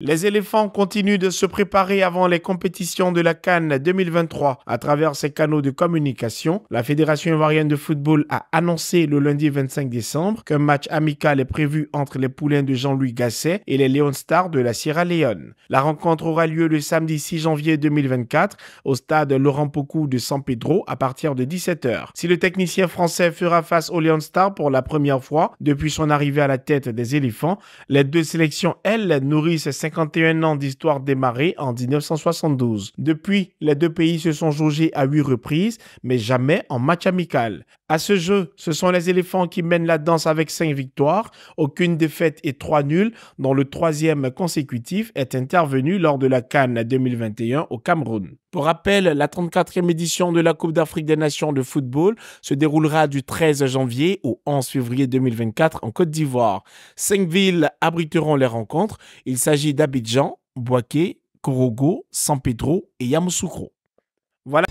Les éléphants continuent de se préparer avant les compétitions de la Cannes 2023 à travers ses canaux de communication. La Fédération ivoirienne de football a annoncé le lundi 25 décembre qu'un match amical est prévu entre les poulains de Jean-Louis Gasset et les Lion Stars de la Sierra Leone. La rencontre aura lieu le samedi 6 janvier 2024 au stade Laurent Pocou de San Pedro à partir de 17h. Si le technicien français fera face aux Lion Stars pour la première fois depuis son arrivée à la tête des éléphants, les deux sélections, elles, nourrissent 51 ans d'histoire démarrée en 1972. Depuis, les deux pays se sont jaugés à huit reprises, mais jamais en match amical. À ce jeu, ce sont les éléphants qui mènent la danse avec cinq victoires, aucune défaite et trois nuls, dont le troisième consécutif est intervenu lors de la Cannes 2021 au Cameroun. Pour rappel, la 34e édition de la Coupe d'Afrique des Nations de football se déroulera du 13 janvier au 11 février 2024 en Côte d'Ivoire. Cinq villes abriteront les rencontres. Il s'agit d'Abidjan, Boaké, Korogo, San Pedro et Yamoussoukro. Voilà.